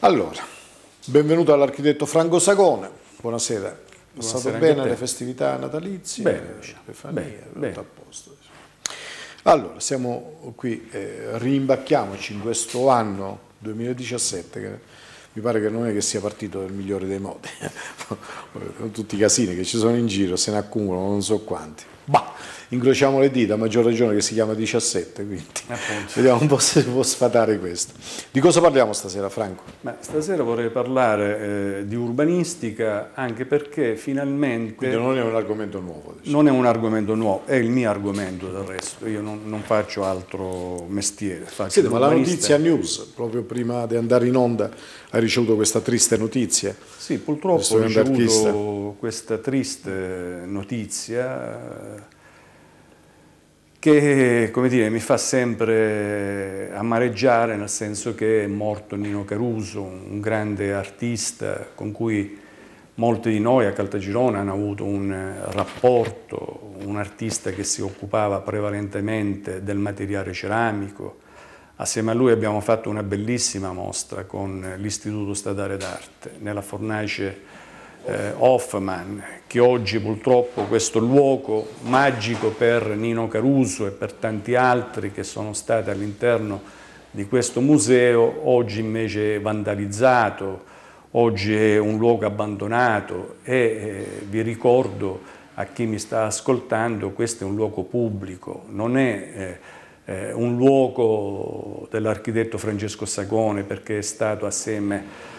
Allora, benvenuto all'architetto Franco Sagone, buonasera. È passato bene le festività natalizie? Bene, Stefania, bene, tutto a posto. Allora, siamo qui, eh, rimbacchiamoci in questo anno 2017 che mi pare che non è che sia partito nel migliore dei modi, tutti i casini che ci sono in giro se ne accumulano non so quanti. Bah! incrociamo le dita, a maggior ragione che si chiama 17, quindi Appunto. vediamo un po' se si può sfatare questo. Di cosa parliamo stasera Franco? Ma stasera vorrei parlare eh, di urbanistica anche perché finalmente... Quindi non è un argomento nuovo. Diciamo. Non è un argomento nuovo, è il mio argomento del resto, io non, non faccio altro mestiere. Faccio Siete, ma la notizia news, proprio prima di andare in onda, hai ricevuto questa triste notizia? Sì, purtroppo ho ricevuto questa triste notizia che dire, mi fa sempre amareggiare nel senso che è morto Nino Caruso, un grande artista con cui molti di noi a Caltagirone hanno avuto un rapporto, un artista che si occupava prevalentemente del materiale ceramico. Assieme a lui abbiamo fatto una bellissima mostra con l'Istituto Statale d'Arte nella fornace eh, Hoffman, che oggi purtroppo questo luogo magico per Nino Caruso e per tanti altri che sono stati all'interno di questo museo, oggi invece è vandalizzato, oggi è un luogo abbandonato e eh, vi ricordo a chi mi sta ascoltando, questo è un luogo pubblico, non è eh, eh un luogo dell'architetto Francesco Sagone perché è stato assieme a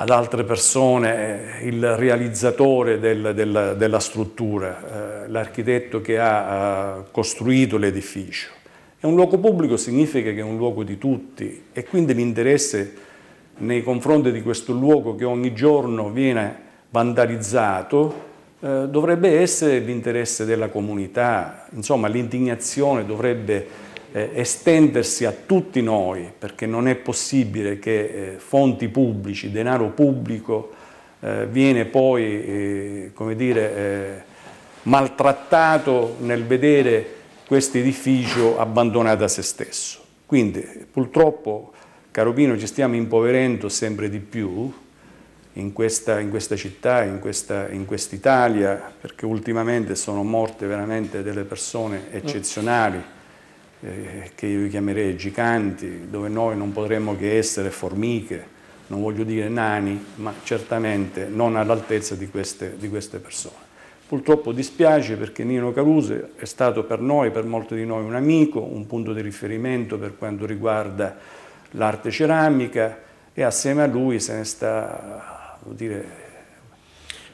ad altre persone il realizzatore del, del, della struttura, eh, l'architetto che ha, ha costruito l'edificio. È un luogo pubblico significa che è un luogo di tutti e quindi l'interesse nei confronti di questo luogo che ogni giorno viene vandalizzato eh, dovrebbe essere l'interesse della comunità, insomma l'indignazione dovrebbe eh, estendersi a tutti noi, perché non è possibile che eh, fonti pubblici, denaro pubblico, eh, viene poi, eh, come dire, eh, maltrattato nel vedere questo edificio abbandonato a se stesso. Quindi purtroppo, caro Pino, ci stiamo impoverendo sempre di più, in questa, in questa, città, in, quest'Italia, quest perché ultimamente sono morte veramente delle persone eccezionali. Eh, che io chiamerei giganti, dove noi non potremmo che essere formiche, non voglio dire nani, ma certamente non all'altezza di queste, di queste persone. Purtroppo dispiace perché Nino Caluse è stato per noi, per molti di noi, un amico, un punto di riferimento per quanto riguarda l'arte ceramica e assieme a lui se ne sta, vuol dire,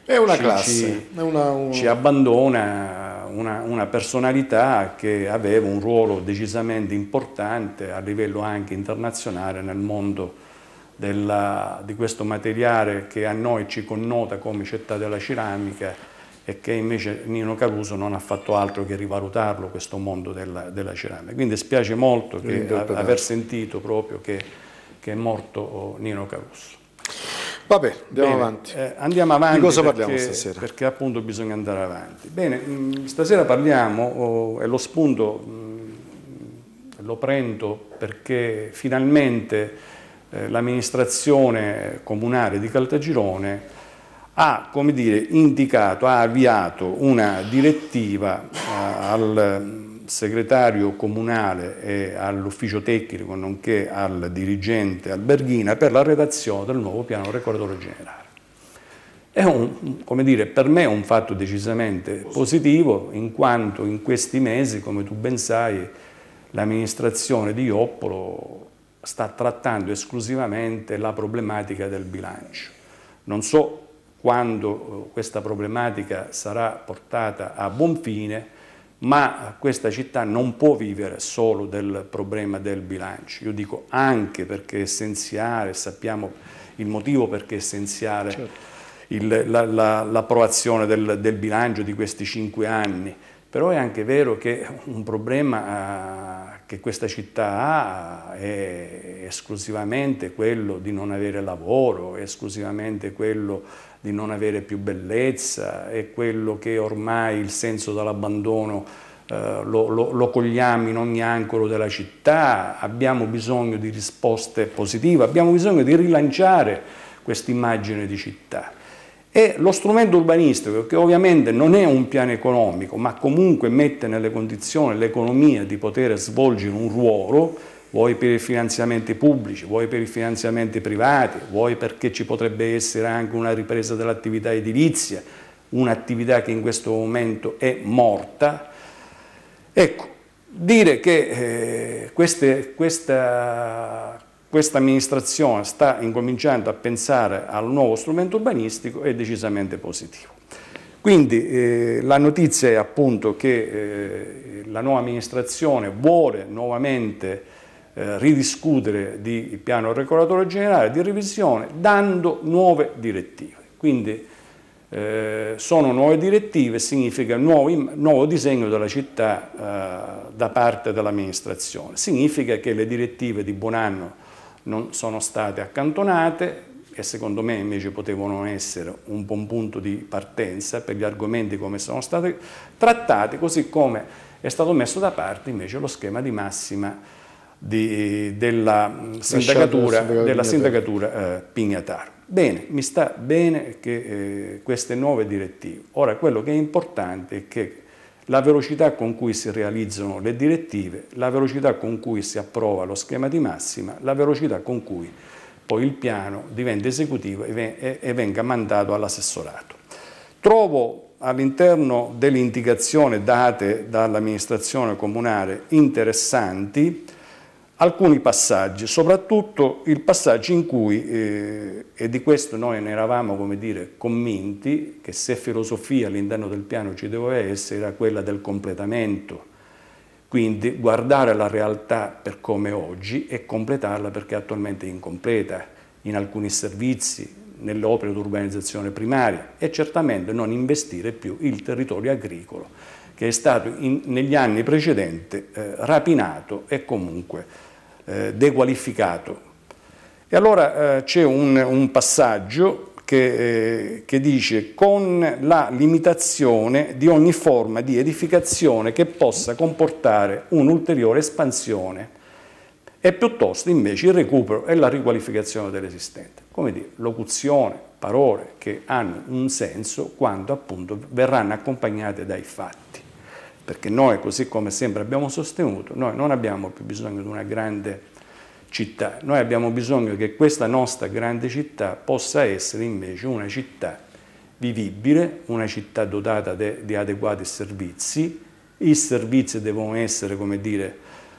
è una ci, classe, ci, una, un... ci abbandona una, una, personalità che aveva un ruolo decisamente importante a livello anche internazionale nel mondo della, di questo materiale che a noi ci connota come città della ceramica e che invece Nino Caruso non ha fatto altro che rivalutarlo questo mondo della, della ceramica. Quindi spiace molto che, aver sentito proprio che, che è morto Nino Caruso. Vabbè, andiamo Bene, avanti. Eh, andiamo avanti. Di cosa perché, parliamo stasera? Perché appunto bisogna andare avanti. Bene, mh, mm, stasera parliamo, oh, e lo spunto mh, mm, lo prendo perché finalmente eh, l'amministrazione comunale di Caltagirone ha, come dire, indicato, ha avviato una direttiva eh, al segretario comunale e all'ufficio tecnico, nonché al dirigente Alberghina, per la redazione del nuovo piano regolatore generale. È un, come dire, per me è un fatto decisamente positivo, in quanto in questi mesi, come tu ben sai, l'amministrazione di Oppolo sta trattando esclusivamente la problematica del bilancio. Non so quando eh, questa problematica sarà portata a buon fine, ma questa città non può vivere solo del problema del bilancio, io dico anche perché è essenziale, sappiamo il motivo perché è essenziale certo. l'approvazione la, la, del, del bilancio di questi cinque anni, però è anche vero che un problema ah, che questa città ha è esclusivamente quello di non avere lavoro, è esclusivamente quello di non avere più bellezza, è quello che ormai il senso dell'abbandono eh, lo, lo, lo cogliamo in ogni angolo della città, abbiamo bisogno di risposte positive, abbiamo bisogno di rilanciare questa immagine di città. E lo strumento urbanistico, che ovviamente non è un piano economico, ma comunque mette nelle condizioni l'economia di poter svolgere un ruolo, vuoi per i finanziamenti pubblici, vuoi per i finanziamenti privati, vuoi perché ci potrebbe essere anche una ripresa dell'attività edilizia, un'attività che in questo momento è morta. Ecco, dire che eh, queste, questa questa amministrazione sta incominciando a pensare al nuovo strumento urbanistico è decisamente positivo. Quindi eh, la notizia è appunto che eh, la nuova amministrazione vuole nuovamente eh, ridiscutere di piano regolatore generale di revisione dando nuove direttive. Quindi eh, sono nuove direttive, significa nuovo, nuovo disegno della città eh, da parte dell'amministrazione. Significa che le direttive di buon anno non sono state accantonate e secondo me invece potevano essere un buon punto di partenza per gli argomenti come sono state trattate, così come è stato messo da parte invece lo schema di massima di, della sindacatura, della sindacatura eh, Pignataro. Bene, mi sta bene che, eh, queste nuove direttive. Ora quello che è importante è che la velocità con cui si realizzano le direttive, la velocità con cui si approva lo schema di massima, la velocità con cui poi il piano diventa esecutivo e venga mandato all'assessorato. Trovo all'interno delle indicazioni date dall'amministrazione comunale interessanti alcuni passaggi, soprattutto il passaggio in cui, eh, e di questo noi ne eravamo come dire, convinti, che se filosofia all'interno del piano ci doveva essere era quella del completamento, quindi guardare la realtà per come oggi e completarla perché attualmente è incompleta in alcuni servizi, nelle opere di urbanizzazione primaria e certamente non investire più il territorio agricolo che è stato in, negli anni precedenti eh, rapinato e comunque eh, dequalificato. E allora eh, c'è un, un, passaggio che, eh, che dice con la limitazione di ogni forma di edificazione che possa comportare un'ulteriore espansione e piuttosto invece il recupero e la riqualificazione dell'esistente. Come dire, locuzione, parole che hanno un senso quando appunto verranno accompagnate dai fatti perché noi, così come sempre abbiamo sostenuto, noi non abbiamo più bisogno di una grande città, noi abbiamo bisogno che questa nostra grande città possa essere invece una città vivibile, una città dotata de, di adeguati servizi, i servizi devono essere, come dire,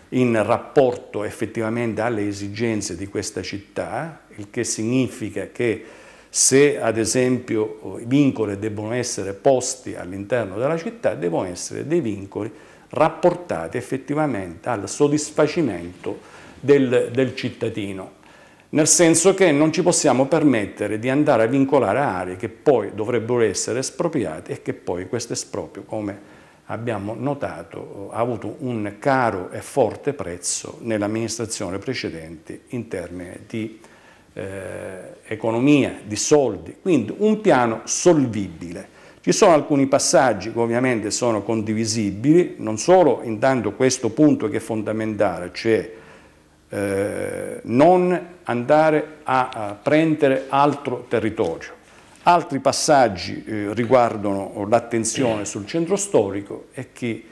in rapporto effettivamente alle esigenze di questa città, il che significa che se ad esempio i vincoli debbono essere posti all'interno della città, devono essere dei vincoli rapportati effettivamente al soddisfacimento del, del cittadino nel senso che non ci possiamo permettere di andare a vincolare aree che poi dovrebbero essere espropriate e che poi questo esproprio, come abbiamo notato, ha avuto un caro e forte prezzo nell'amministrazione precedente in termini di eh, economia, di soldi, quindi un piano solvibile. Ci sono alcuni passaggi che ovviamente sono condivisibili, non solo intanto questo punto che è fondamentale, cioè eh, non andare a, a, prendere altro territorio. Altri passaggi eh, riguardano l'attenzione sul centro storico e chi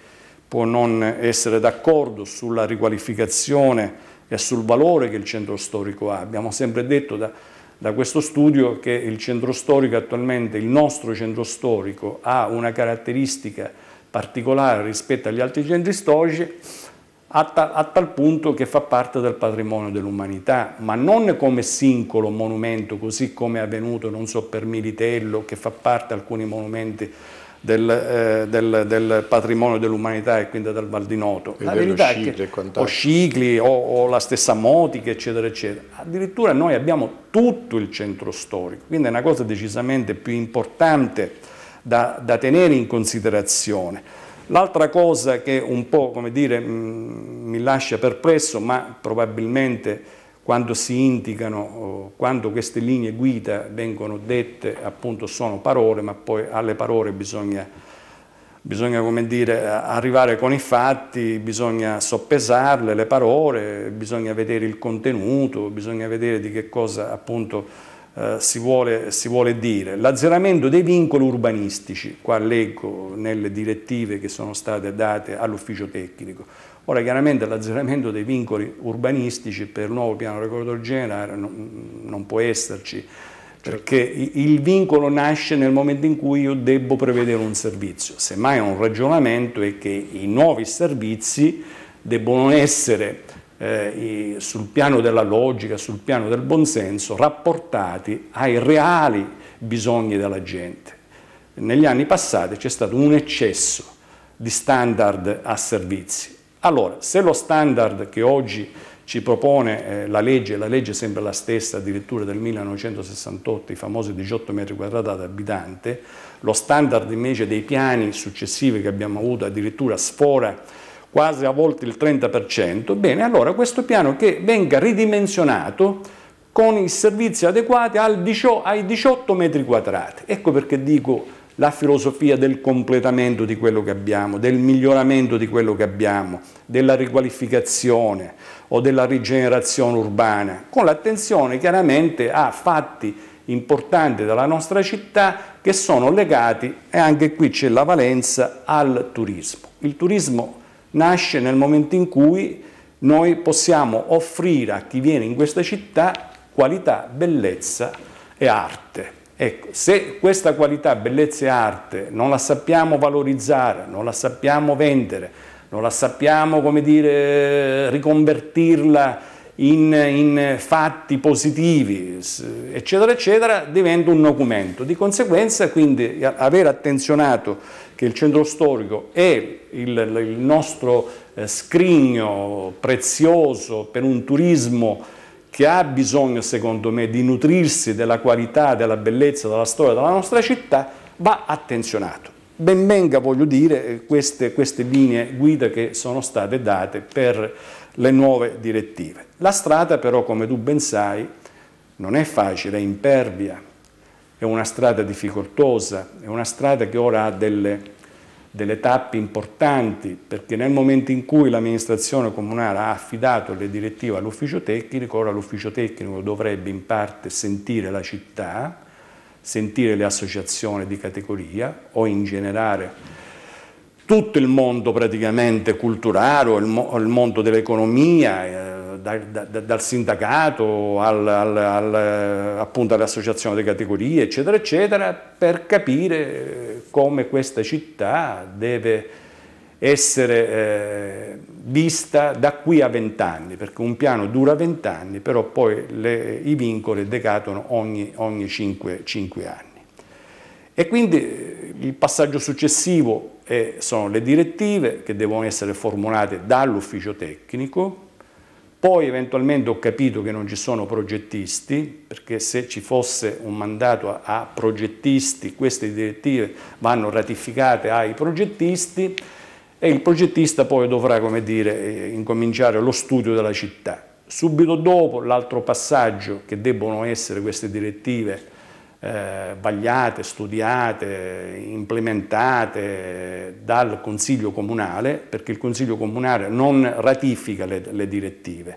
può non essere d'accordo sulla riqualificazione e sul valore che il centro storico ha. Abbiamo sempre detto da, da questo studio che il centro storico attualmente, il nostro centro storico, ha una caratteristica particolare rispetto agli altri centri storici a, ta a tal punto che fa parte del patrimonio dell'umanità, ma non come singolo monumento, così come è avvenuto, non so, per Militello, che fa parte di alcuni monumenti del, eh, del, del, patrimonio dell'umanità e quindi del Val di Noto. La verità è che, o Scicli o, o, la stessa Motica, eccetera, eccetera. Addirittura noi abbiamo tutto il centro storico, quindi è una cosa decisamente più importante da, da tenere in considerazione. L'altra cosa che un po', come dire, mh, mm, mi lascia perplesso, ma probabilmente quando si indicano, quando queste linee guida vengono dette, appunto sono parole, ma poi alle parole bisogna, bisogna dire, arrivare con i fatti, bisogna soppesarle le parole, bisogna vedere il contenuto, bisogna vedere di che cosa appunto eh, si, vuole, si, vuole, dire. L'azzeramento dei vincoli urbanistici, qua leggo nelle direttive che sono state date all'ufficio tecnico. Ora chiaramente l'azzeramento dei vincoli urbanistici per il nuovo piano regolatore generale non, non può esserci, perché certo. il vincolo nasce nel momento in cui io debbo prevedere un servizio. Semmai un ragionamento è che i nuovi servizi debbono essere eh, sul piano della logica, sul piano del buonsenso, rapportati ai reali bisogni della gente. Negli anni passati c'è stato un eccesso di standard a servizi allora, se lo standard che oggi ci propone eh, la legge, la legge sembra la stessa addirittura del 1968, i famosi 18 metri quadrati ad abitante, lo standard invece dei piani successivi che abbiamo avuto addirittura sfora quasi a volte il 30%, bene, allora questo piano che venga ridimensionato con i servizi adeguati ai 18 metri quadrati. Ecco perché dico la filosofia del completamento di quello che abbiamo, del miglioramento di quello che abbiamo, della riqualificazione o della rigenerazione urbana, con l'attenzione chiaramente a fatti importanti della nostra città che sono legati, e anche qui c'è la valenza, al turismo. Il turismo nasce nel momento in cui noi possiamo offrire a chi viene in questa città qualità, bellezza e arte Ecco, se questa qualità bellezza e arte non la sappiamo valorizzare, non la sappiamo vendere, non la sappiamo, come dire, riconvertirla in, in, fatti positivi, eccetera, eccetera, diventa un documento. Di conseguenza, quindi, aver attenzionato che il centro storico è il, il nostro eh, scrigno prezioso per un turismo che ha bisogno, secondo me, di nutrirsi della qualità, della bellezza, della storia della nostra città, va attenzionato. Ben venga, voglio dire, eh, queste, queste linee guida che sono state date per le nuove direttive. La strada però, come tu ben sai, non è facile, è impervia, è una strada difficoltosa, è una strada che ora ha delle delle tappe importanti, perché nel momento in cui l'amministrazione comunale ha affidato le direttive all'ufficio tecnico, ora l'ufficio tecnico dovrebbe in parte sentire la città, sentire le associazioni di categoria o in generale tutto il mondo praticamente culturale, il, mondo dell'economia, eh, dal sindacato al, al, al, appunto alle associazioni di categoria, eccetera, eccetera, per capire come questa città deve essere eh, vista da qui a vent'anni, perché un piano dura vent'anni, però poi le, i vincoli decadono ogni, ogni 5, anni. E quindi eh, il passaggio successivo è, eh, sono le direttive che devono essere formulate dall'ufficio tecnico, poi eventualmente ho capito che non ci sono progettisti, perché se ci fosse un mandato a progettisti, queste direttive vanno ratificate ai progettisti e il progettista poi dovrà, come dire, eh, incominciare lo studio della città. Subito dopo l'altro passaggio che debbono essere queste direttive eh, vagliate, studiate, implementate dal Consiglio Comunale, perché il Consiglio Comunale non ratifica le, le direttive,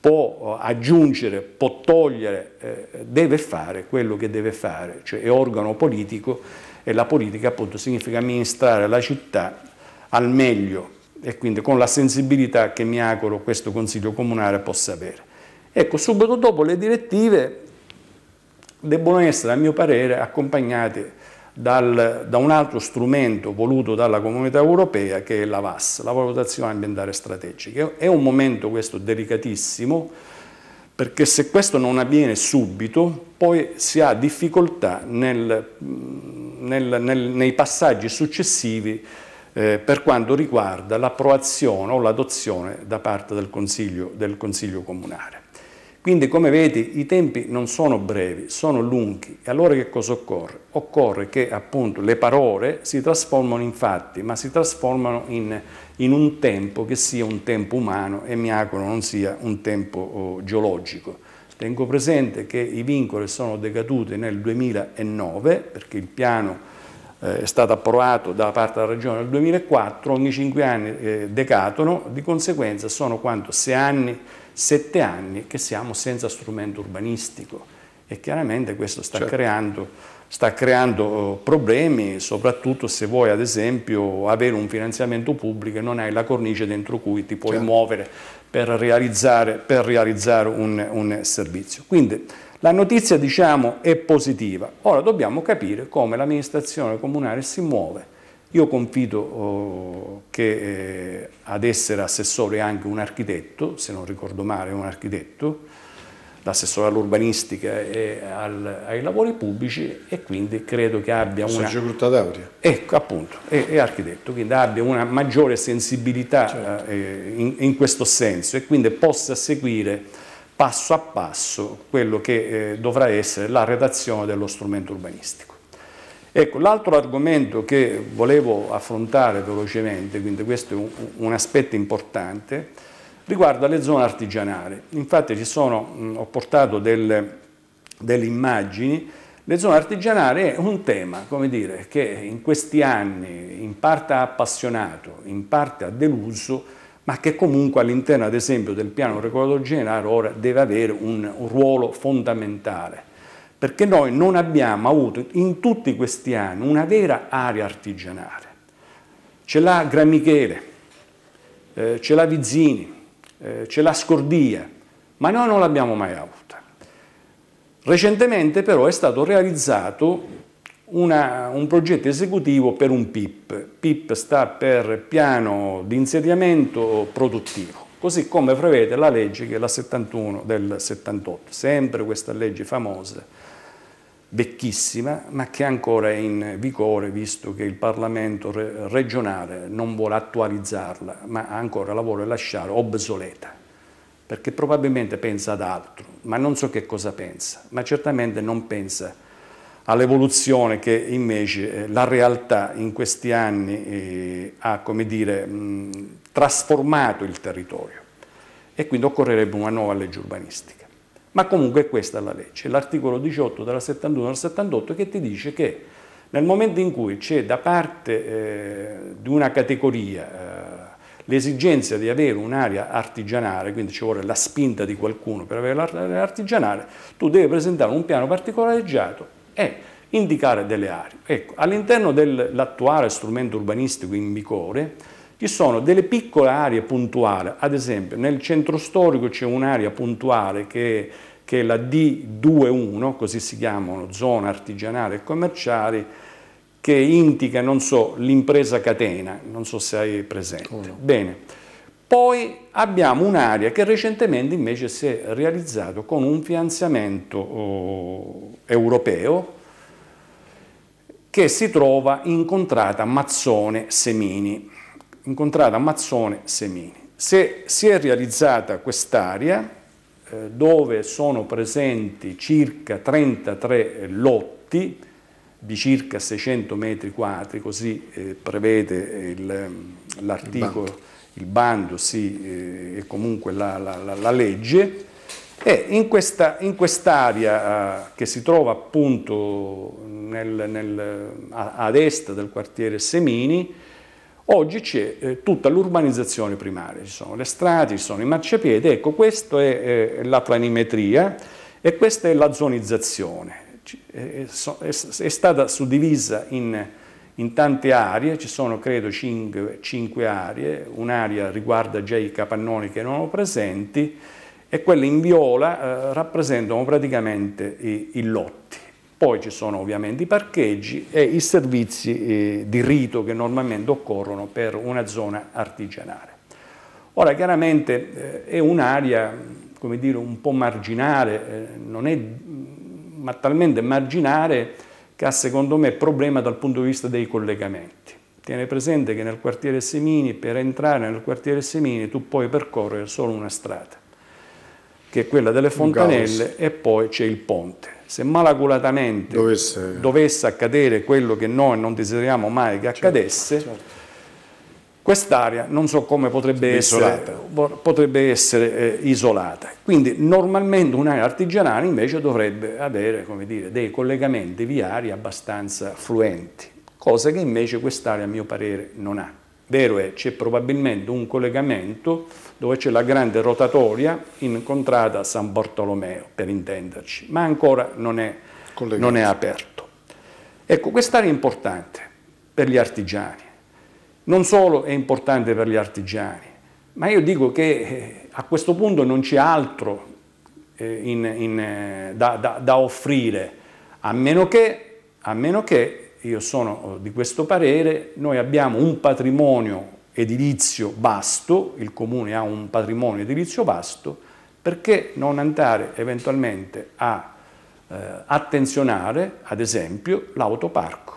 può eh, aggiungere, può togliere, eh, deve fare quello che deve fare, cioè è organo politico e la politica appunto significa amministrare la città al meglio e quindi con la sensibilità che mi auguro questo Consiglio Comunale possa avere. Ecco, subito dopo le direttive debbono essere, a mio parere, accompagnate dal, da un altro strumento voluto dalla comunità europea che è la VAS, la valutazione ambientale strategica. È un momento questo delicatissimo perché se questo non avviene subito poi si ha difficoltà nel, nel, nel, nei passaggi successivi eh, per quanto riguarda l'approvazione o l'adozione da parte del Consiglio, del Consiglio Comunale. Quindi come vedi i tempi non sono brevi, sono lunghi. E allora che cosa occorre? Occorre che appunto le parole si trasformano in fatti, ma si trasformano in, in un tempo che sia un tempo umano e mi auguro non sia un tempo oh, geologico. Tengo presente che i vincoli sono decaduti nel 2009 perché il piano eh, è stato approvato da parte della Regione nel 2004, ogni cinque anni eh, decadono, di conseguenza sono quanto Sei anni sette anni che siamo senza strumento urbanistico e chiaramente questo sta certo. creando sta creando eh, problemi, soprattutto se vuoi ad esempio avere un finanziamento pubblico e non hai la cornice dentro cui ti puoi certo. muovere per realizzare, per realizzare un, un, servizio. Quindi la notizia diciamo è positiva, ora dobbiamo capire come l'amministrazione comunale si muove io confido oh, che eh, ad essere assessore anche un architetto, se non ricordo male un architetto, l'assessore all'urbanistica e al, ai lavori pubblici e quindi credo che abbia una... Sergio Crutta d'Auria. Ecco, appunto, è, è, architetto, quindi abbia una maggiore sensibilità certo. eh, in, in, questo senso e quindi possa seguire passo a passo quello che eh, dovrà essere la redazione dello strumento urbanistico. Ecco, l'altro argomento che volevo affrontare velocemente, quindi questo è un, un aspetto importante, riguarda le zone artigianali. Infatti sono, mh, ho portato del, delle immagini le zone artigianali è un tema, dire, che in questi anni in parte ha appassionato, in parte ha deluso, ma che comunque all'interno, ad esempio, del piano regolatore generale ora deve avere un ruolo fondamentale perché noi non abbiamo avuto in tutti questi anni una vera area artigianale. Ce l'ha Gramichele, eh, ce l'ha Vizzini, eh, ce l'ha Scordia, ma noi non l'abbiamo mai avuta. Recentemente però è stato realizzato una, un progetto esecutivo per un PIP. PIP sta per Piano di Insediamento Produttivo, così come prevede la legge che è la 71 del 78, sempre questa legge famosa vecchissima, ma che ancora è in vigore visto che il Parlamento regionale non vuole attualizzarla, ma ancora la vuole lasciare obsoleta, perché probabilmente pensa ad altro, ma non so che cosa pensa, ma certamente non pensa all'evoluzione che invece eh, la realtà in questi anni eh, ha, come dire, trasformato il territorio e quindi occorrerebbe una nuova legge urbanistica. Ma comunque questa è la legge, l'articolo 18 della 71 al 78 che ti dice che nel momento in cui c'è da parte eh, di una categoria eh, l'esigenza di avere un'area artigianale, quindi ci vuole la spinta di qualcuno per avere l'area artigianale, tu devi presentare un piano particolareggiato e indicare delle aree. Ecco, all'interno dell'attuale strumento urbanistico in vigore, ci sono delle piccole aree puntuali, ad esempio nel centro storico c'è un'area puntuale che, che, è la D21, così si chiamano zona artigianale e commerciale, che indica, non so, l'impresa catena, non so se hai presente. Oh no. Bene. Poi abbiamo un'area che recentemente invece si è realizzata con un finanziamento oh, europeo, che si trova in contrata Mazzone Semini incontrata Mazzone Semini. Se si è realizzata quest'area eh, dove sono presenti circa 33 lotti di circa 600 metri quadri, così eh, prevede ehm, l'articolo, il, il, bando sì, eh, e comunque la, la, la, la, legge, e in questa in quest'area che si trova appunto nel, nel, ad est del quartiere Semini, Oggi c'è eh, tutta l'urbanizzazione primaria, ci sono le strade, ci sono i marciapiedi, ecco questa è eh, la planimetria e questa è la zonizzazione. È, eh, eh, è, è stata suddivisa in, in, tante aree, ci sono credo cinque, 5 aree, un'area riguarda già i capannoni che erano presenti e quelle in viola eh, rappresentano praticamente i, i lotti. Poi ci sono ovviamente i parcheggi e i servizi eh, di rito che normalmente occorrono per una zona artigianale. Ora chiaramente eh, è un'area come dire, un po' marginale, eh, non è mm, ma talmente marginale che ha secondo me problema dal punto di vista dei collegamenti. Tiene presente che nel quartiere Semini, per entrare nel quartiere Semini, tu puoi percorrere solo una strada che è quella delle fontanelle, e poi c'è il ponte. Se malagulatamente dovesse... dovesse accadere quello che noi non desideriamo mai che certo, accadesse, certo, certo. quest'area non so come potrebbe essere, potrebbe essere eh, isolata. Quindi normalmente un'area artigianale invece dovrebbe avere dire, dei collegamenti viari abbastanza fluenti, cosa che invece quest'area a mio parere non ha. Vero è, c'è probabilmente un collegamento dove c'è la grande rotatoria in a San Bartolomeo, per intenderci, ma ancora non è, non è aperto. Ecco, quest'area è importante per gli artigiani. Non solo è importante per gli artigiani, ma io dico che eh, a questo punto non c'è altro eh, in, in, eh, da, da, da, offrire, a meno che, a meno che io sono eh, di questo parere, noi abbiamo un patrimonio edilizio vasto, il comune ha un patrimonio edilizio vasto, perché non andare eventualmente a eh, attenzionare, ad esempio, l'autoparco?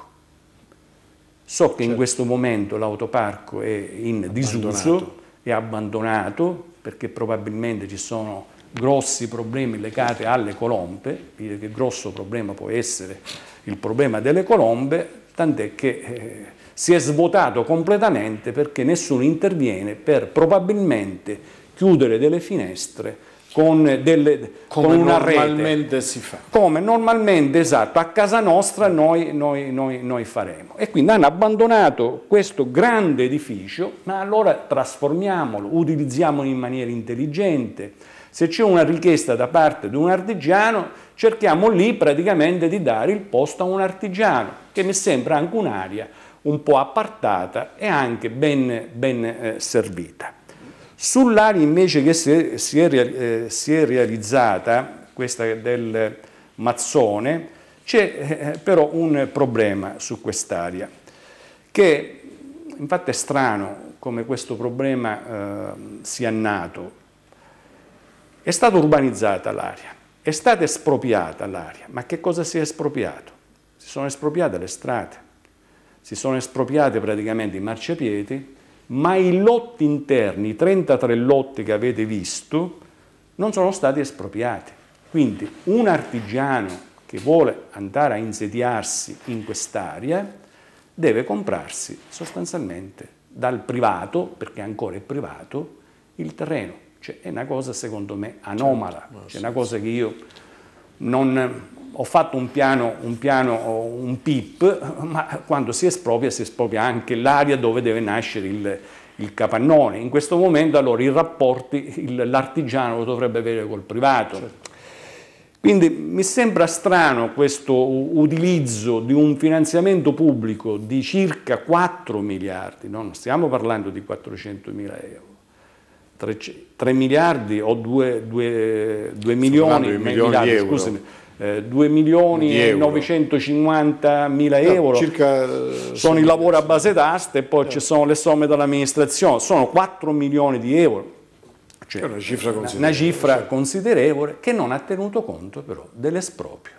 So che certo. in questo momento l'autoparco è in abbandonato. disuso, è abbandonato, perché probabilmente ci sono grossi problemi legati alle colombe, il grosso problema può essere il problema delle colombe, tant'è che eh, si è svuotato completamente perché nessuno interviene per probabilmente chiudere delle finestre con, delle, con normalmente rete. si fa. Come normalmente, esatto, a casa nostra noi, noi, noi, noi, faremo. E quindi hanno abbandonato questo grande edificio, ma allora trasformiamolo, utilizziamolo in maniera intelligente, se c'è una richiesta da parte di un artigiano, cerchiamo lì praticamente di dare il posto a un artigiano, che mi sembra anche un'area un po' appartata e anche ben, ben eh, servita. Sull'area invece che si è, si, è, eh, si è, realizzata, questa del Mazzone, c'è eh, eh però un problema su quest'area, che infatti è strano come questo problema eh, sia nato, è stata urbanizzata l'area, è stata espropriata l'area, ma che cosa si è espropriato? Si sono espropriate le strade, si sono espropriate praticamente i marciapiedi, ma i lotti interni, i 33 lotti che avete visto, non sono stati espropriati. Quindi un artigiano che vuole andare a insediarsi in quest'area deve comprarsi sostanzialmente dal privato, perché ancora è privato, il terreno cioè, è una cosa secondo me certo, anomala, certo, cioè, una cosa che io non, ho fatto un piano, un piano, un PIP, ma quando si espropria si espropria anche l'area dove deve nascere il, il, capannone. In questo momento allora i rapporti l'artigiano lo dovrebbe avere col privato. Certo. Quindi mi sembra strano questo utilizzo di un finanziamento pubblico di circa 4 miliardi, no? non stiamo parlando di 400 mila euro, 3, 3 miliardi o 2, 2, 2 milioni, eh, milioni, miliardi, di Scusami, eh, 2 milioni di euro. e 950 mila no, euro circa, sono sì, i lavori a base d'asta e poi eh. ci sono le somme dell'amministrazione, sono 4 milioni di euro. Cioè, una cifra, considerevole, una cifra cioè. considerevole che non ha tenuto conto però dell'esproprio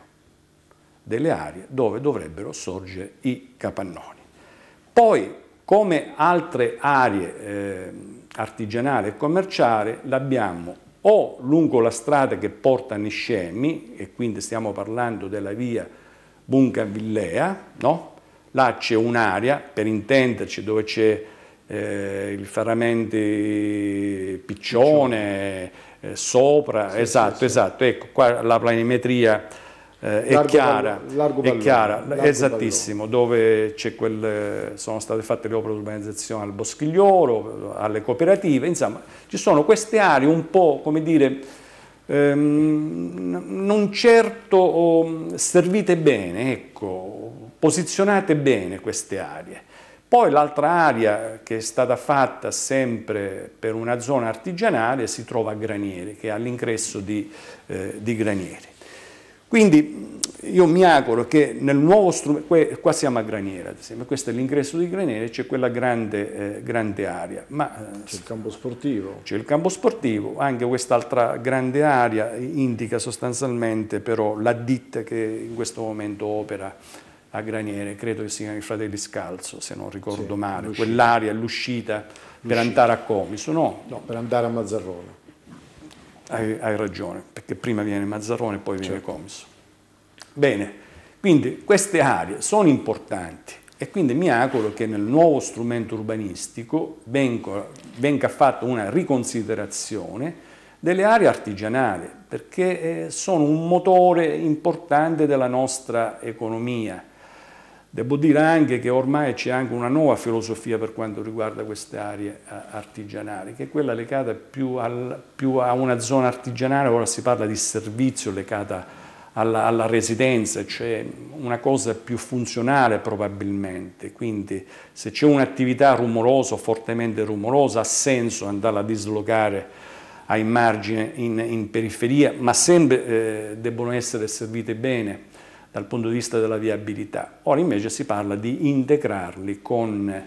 delle aree dove dovrebbero sorgere i capannoni. Poi, come altre aree eh, artigianale e commerciale l'abbiamo o lungo la strada che porta a Niscemi, e quindi stiamo parlando della via Bunca-Villea, no? là c'è un'area, per intenderci, dove c'è eh, il Ferramenti Piccione, Piccione. Eh, sopra, sì, esatto, sì, sì. esatto, ecco qua la planimetria eh, è, chiara, è chiara, esattissimo, dove quel, sono state fatte le opere di urbanizzazione al Boschiglioro, alle cooperative, insomma ci sono queste aree un po' come dire ehm, non certo mm, servite bene, ecco, posizionate bene queste aree. Poi l'altra area che è stata fatta sempre per una zona artigianale si trova a Granieri, che è all'ingresso di, eh, di Granieri. Quindi io mi auguro che nel nuovo strumento, qua siamo a Graniera ad esempio, questo è l'ingresso di Graniera, e c'è quella grande, eh, grande area. Eh, c'è il campo sportivo. C'è il campo sportivo, anche quest'altra grande area indica sostanzialmente però la ditta che in questo momento opera a Graniere, credo che siano i fratelli Scalzo, se non ricordo sì, male, quell'area, l'uscita per andare a Comiso, no? No, per andare a Mazzarrone hai, hai ragione, perché prima viene Mazzarone e poi viene certo. Comiso. Bene, quindi queste aree sono importanti e quindi mi auguro che nel nuovo strumento urbanistico venga, venga fatta una riconsiderazione delle aree artigianali, perché eh, sono un motore importante della nostra economia Devo dire anche che ormai c'è anche una nuova filosofia per quanto riguarda queste aree eh, artigianali, che è quella legata più, al, più a una zona artigianale, ora si parla di servizio legata alla, alla residenza, cioè una cosa più funzionale probabilmente, quindi se c'è un'attività rumorosa o fortemente rumorosa ha senso andarla a dislocare ai margini in, in periferia, ma sempre eh, debbono essere servite bene dal punto di vista della viabilità. Ora invece si parla di integrarli con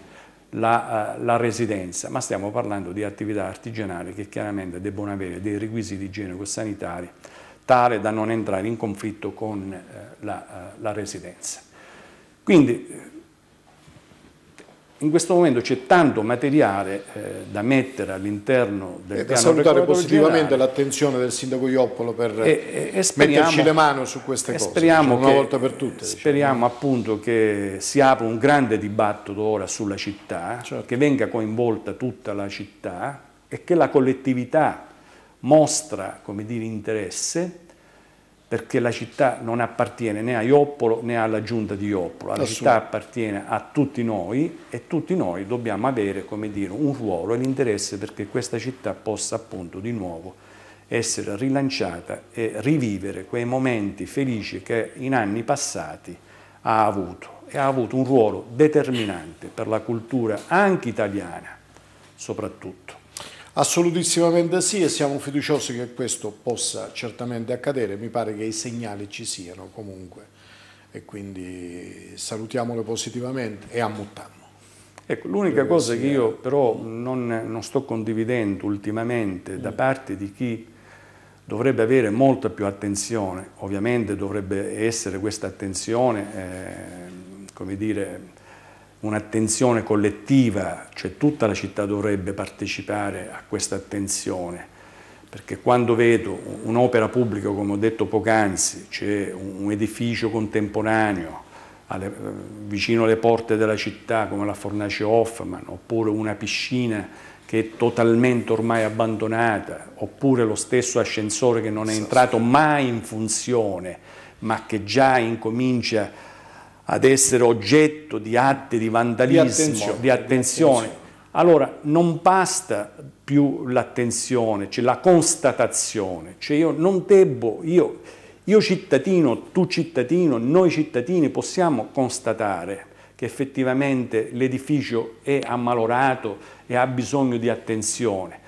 la, eh, la, residenza, ma stiamo parlando di attività artigianali che chiaramente debbono avere dei requisiti igienico-sanitari tale da non entrare in conflitto con eh, la, eh, la residenza. Quindi in questo momento c'è tanto materiale eh, da mettere all'interno del e eh, da salutare positivamente l'attenzione del sindaco Ioppolo per e, e, speriamo, metterci le mani su queste cose diciamo, che, una volta per tutte diciamo. speriamo diciamo. appunto che si apra un grande dibattito ora sulla città certo. che venga coinvolta tutta la città e che la collettività mostra come dire interesse perché la città non appartiene né a Ioppolo né alla giunta di Ioppolo, la città appartiene a tutti noi e tutti noi dobbiamo avere dire, un ruolo e l'interesse perché questa città possa appunto di nuovo essere rilanciata e rivivere quei momenti felici che in anni passati ha avuto e ha avuto un ruolo determinante per la cultura anche italiana soprattutto. Assolutissimamente sì e siamo fiduciosi che questo possa certamente accadere, mi pare che i segnali ci siano comunque e quindi salutiamole positivamente e ammutammo. Ecco, l'unica cosa che io però non, non sto condividendo ultimamente da mm. parte di chi dovrebbe avere molta più attenzione, ovviamente dovrebbe essere questa attenzione, eh, come dire, un'attenzione collettiva, cioè tutta la città dovrebbe partecipare a questa attenzione, perché quando vedo un'opera pubblica, come ho detto poc'anzi, c'è un edificio contemporaneo alle, vicino alle porte della città come la Fornace Hoffman, oppure una piscina che è totalmente ormai abbandonata, oppure lo stesso ascensore che non è entrato mai in funzione, ma che già incomincia a ad essere oggetto di atti di vandalismo, di attenzione. Di attenzione. Allora non basta più l'attenzione, cioè la constatazione, cioè io non debbo, io, io cittadino, tu cittadino, noi cittadini possiamo constatare che effettivamente l'edificio è ammalorato e ha bisogno di attenzione,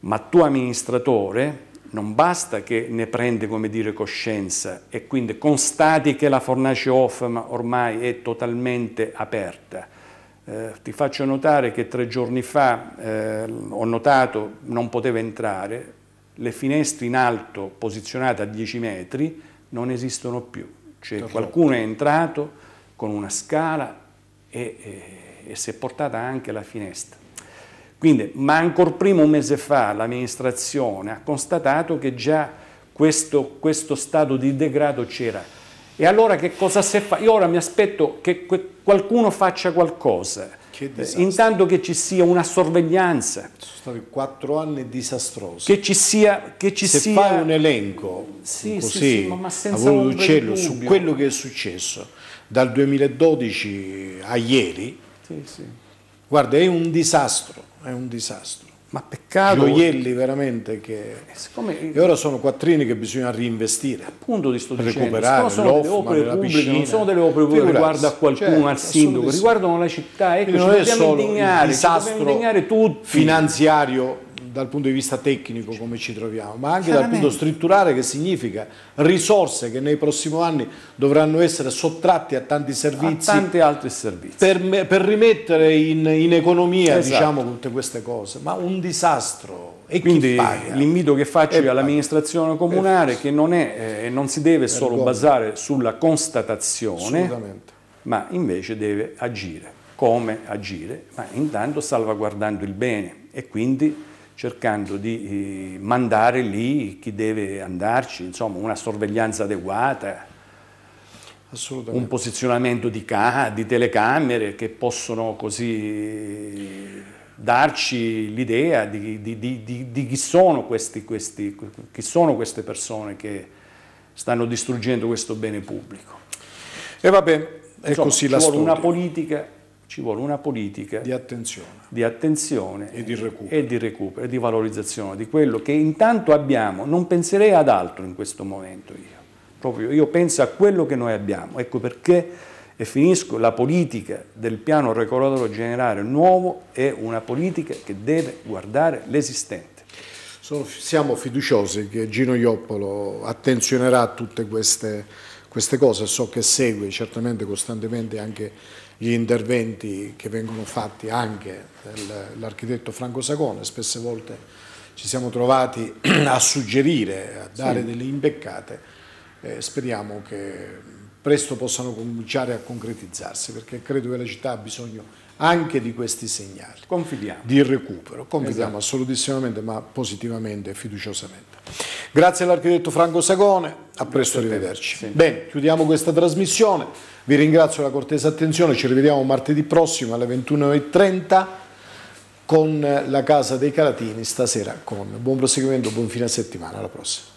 ma tu amministratore non basta che ne prende dire, coscienza e quindi constati che la fornace Hoffman ormai è totalmente aperta. Eh, ti faccio notare che tre giorni fa eh, ho notato non poteva entrare, le finestre in alto posizionate a 10 metri non esistono più, cioè Perfetto. qualcuno è entrato con una scala e, e, eh, e si è portata anche la finestra. Quindi, ma ancora prima un mese fa l'amministrazione ha constatato che già questo, questo stato di degrado c'era. E allora che cosa si fa? Io ora mi aspetto che qualcuno faccia qualcosa. Che eh, intanto che ci sia una sorveglianza. Sono stati quattro anni disastrosi. Che ci sia... Che ci Se sia... fai un elenco sì, così, sì, sì, ma, ma senza cielo, su quello che è successo dal 2012 a ieri, sì, sì. guarda, è un disastro è un disastro. Ma peccato. Gioielli veramente che... Eh, siccome... E ora sono quattrini che bisogna reinvestire. Appunto ti sto dicendo, sono, sono delle opere pubbliche, non sono delle opere che riguardano a qualcuno, certo, al sindaco, riguardano la città. Ecco, ci dobbiamo indignare, il disastro indignare tutti. finanziario dal punto di vista tecnico come ci troviamo, ma anche dal punto strutturale che significa risorse che nei prossimi anni dovranno essere sottratte a tanti servizi, a tanti altri servizi. Per, per rimettere in, in economia esatto. diciamo, tutte queste cose, ma un disastro. E Quindi l'invito che faccio è all'amministrazione comunale eh, che non, è, eh, non si deve Vergogna. solo basare sulla constatazione, ma invece deve agire come agire, ma intanto salvaguardando il bene e quindi cercando di eh, mandare lì chi deve andarci, insomma una sorveglianza adeguata, un posizionamento di, di, telecamere che possono così darci l'idea di, di, di chi, sono questi, questi, chi sono queste persone che stanno distruggendo questo bene pubblico. E vabbè, è Insomma, così la storia. una politica ci vuole una politica di attenzione, di attenzione e, di e, di recupero e di valorizzazione di quello che intanto abbiamo. Non penserei ad altro in questo momento io. Proprio io penso a quello che noi abbiamo. Ecco perché, e finisco, la politica del piano regolatorio generale nuovo è una politica che deve guardare l'esistente. Sono, siamo fiduciosi che Gino Ioppolo attenzionerà tutte queste, queste cose, so che segue certamente costantemente anche gli interventi che vengono fatti anche dall'architetto Franco Sagone, spesse volte ci siamo trovati a suggerire, a dare sì. delle imbeccate, eh, speriamo che presto possano cominciare a concretizzarsi perché credo che la città ha bisogno anche di questi segnali. Confidiamo. Di recupero, confidiamo esatto. assolutissimamente ma positivamente e fiduciosamente. Grazie all'architetto Franco Sagone, a presto, arrivederci. Sì. Bene, chiudiamo questa trasmissione. Vi ringrazio la cortesa attenzione, ci rivediamo martedì prossimo alle 21.30 con la Casa dei Calatini stasera con. Buon proseguimento, buon fine settimana, alla prossima.